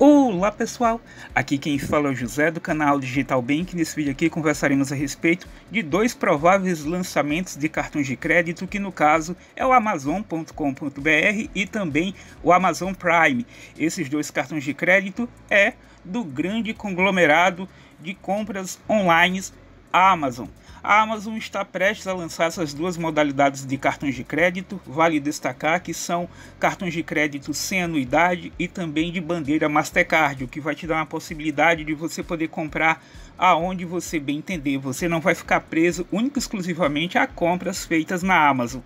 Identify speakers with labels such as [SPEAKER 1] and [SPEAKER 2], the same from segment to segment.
[SPEAKER 1] Olá pessoal, aqui quem fala é o José do canal Digital Bank. Nesse vídeo aqui conversaremos a respeito de dois prováveis lançamentos de cartões de crédito, que no caso é o Amazon.com.br e também o Amazon Prime. Esses dois cartões de crédito é do grande conglomerado de compras online Amazon. A Amazon está prestes a lançar essas duas modalidades de cartões de crédito. Vale destacar que são cartões de crédito sem anuidade e também de bandeira Mastercard, o que vai te dar uma possibilidade de você poder comprar aonde você bem entender. Você não vai ficar preso única e exclusivamente a compras feitas na Amazon.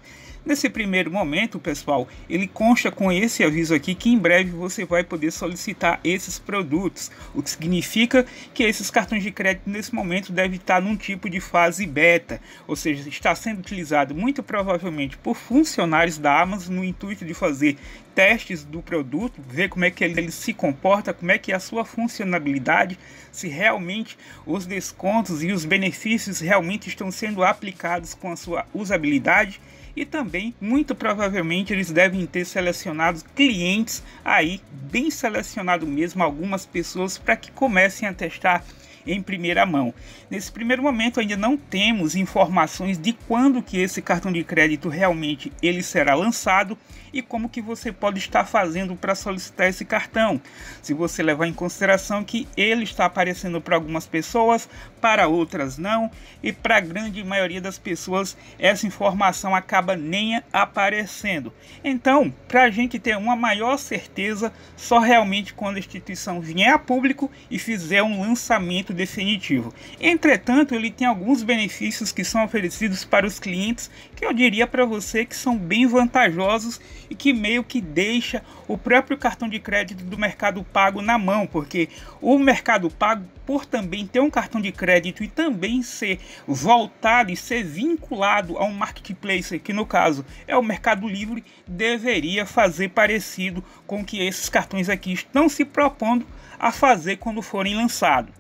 [SPEAKER 1] Nesse primeiro momento, pessoal, ele consta com esse aviso aqui que em breve você vai poder solicitar esses produtos, o que significa que esses cartões de crédito nesse momento devem estar num tipo de fase beta, ou seja, está sendo utilizado muito provavelmente por funcionários da Amazon no intuito de fazer testes do produto, ver como é que ele, ele se comporta, como é que é a sua funcionalidade, se realmente os descontos e os benefícios realmente estão sendo aplicados com a sua usabilidade e também muito provavelmente eles devem ter selecionado clientes aí bem selecionado mesmo algumas pessoas para que comecem a testar em primeira mão. Nesse primeiro momento ainda não temos informações de quando que esse cartão de crédito realmente ele será lançado e como que você pode estar fazendo para solicitar esse cartão. Se você levar em consideração que ele está aparecendo para algumas pessoas, para outras não, e para a grande maioria das pessoas essa informação acaba nem aparecendo. Então, para a gente ter uma maior certeza, só realmente quando a instituição vier a público e fizer um lançamento definitivo. Entretanto, ele tem alguns benefícios que são oferecidos para os clientes que eu diria para você que são bem vantajosos e que meio que deixa o próprio cartão de crédito do Mercado Pago na mão, porque o Mercado Pago por também ter um cartão de crédito e também ser voltado e ser vinculado a um marketplace, que no caso é o Mercado Livre, deveria fazer parecido com o que esses cartões aqui estão se propondo a fazer quando forem lançados.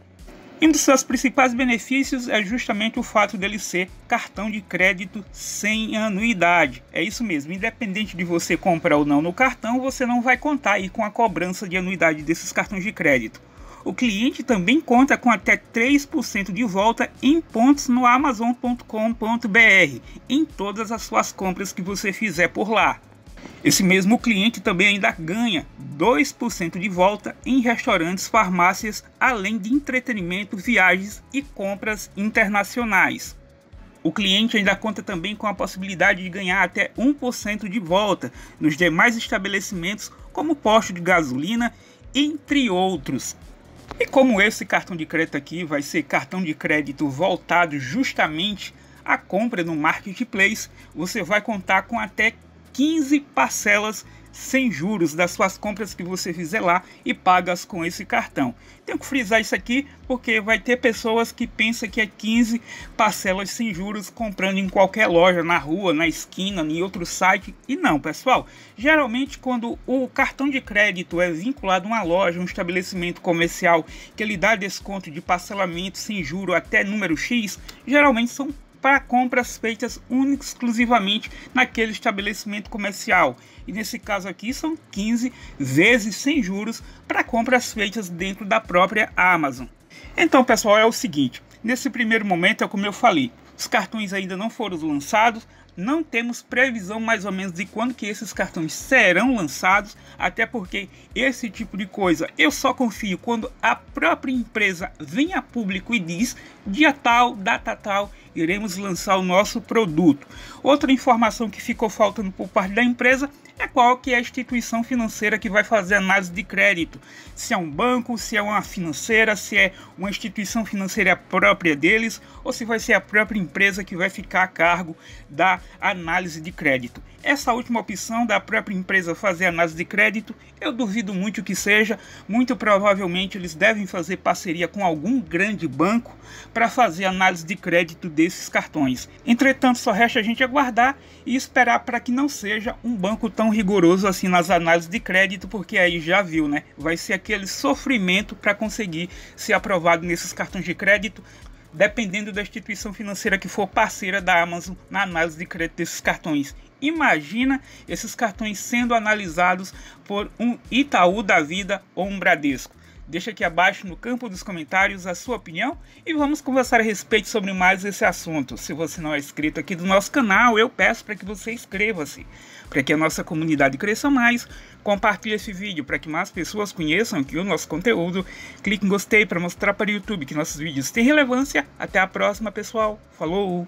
[SPEAKER 1] Um dos seus principais benefícios é justamente o fato dele ser cartão de crédito sem anuidade. É isso mesmo, independente de você comprar ou não no cartão, você não vai contar aí com a cobrança de anuidade desses cartões de crédito. O cliente também conta com até 3% de volta em pontos no amazon.com.br em todas as suas compras que você fizer por lá. Esse mesmo cliente também ainda ganha 2% de volta em restaurantes, farmácias, além de entretenimento, viagens e compras internacionais. O cliente ainda conta também com a possibilidade de ganhar até 1% de volta nos demais estabelecimentos, como posto de gasolina, entre outros. E como esse cartão de crédito aqui vai ser cartão de crédito voltado justamente à compra no marketplace, você vai contar com até 15 parcelas sem juros das suas compras que você fizer lá e pagas com esse cartão. Tenho que frisar isso aqui porque vai ter pessoas que pensam que é 15 parcelas sem juros comprando em qualquer loja, na rua, na esquina, em outro site. E não, pessoal. Geralmente, quando o cartão de crédito é vinculado a uma loja, um estabelecimento comercial que lhe dá desconto de parcelamento sem juro até número X, geralmente são para compras feitas única exclusivamente naquele estabelecimento comercial. E nesse caso aqui são 15 vezes sem juros para compras feitas dentro da própria Amazon. Então, pessoal, é o seguinte, nesse primeiro momento é como eu falei, os cartões ainda não foram lançados, não temos previsão mais ou menos de quando que esses cartões serão lançados, até porque esse tipo de coisa eu só confio quando a própria empresa vem a público e diz dia tal, data tal, iremos lançar o nosso produto. Outra informação que ficou faltando por parte da empresa é qual que é a instituição financeira que vai fazer análise de crédito. Se é um banco, se é uma financeira, se é uma instituição financeira própria deles ou se vai ser a própria empresa que vai ficar a cargo da análise de crédito. Essa última opção da própria empresa fazer análise de crédito, eu duvido muito que seja, muito provavelmente eles devem fazer parceria com algum grande banco para fazer análise de crédito de desses cartões. Entretanto, só resta a gente aguardar e esperar para que não seja um banco tão rigoroso assim nas análises de crédito, porque aí já viu, né? Vai ser aquele sofrimento para conseguir ser aprovado nesses cartões de crédito, dependendo da instituição financeira que for parceira da Amazon na análise de crédito desses cartões. Imagina esses cartões sendo analisados por um Itaú da vida ou um Bradesco. Deixa aqui abaixo no campo dos comentários a sua opinião e vamos conversar a respeito sobre mais esse assunto. Se você não é inscrito aqui do nosso canal, eu peço para que você inscreva-se, para que a nossa comunidade cresça mais. Compartilhe esse vídeo para que mais pessoas conheçam aqui o nosso conteúdo. Clique em gostei para mostrar para o YouTube que nossos vídeos têm relevância. Até a próxima, pessoal. Falou!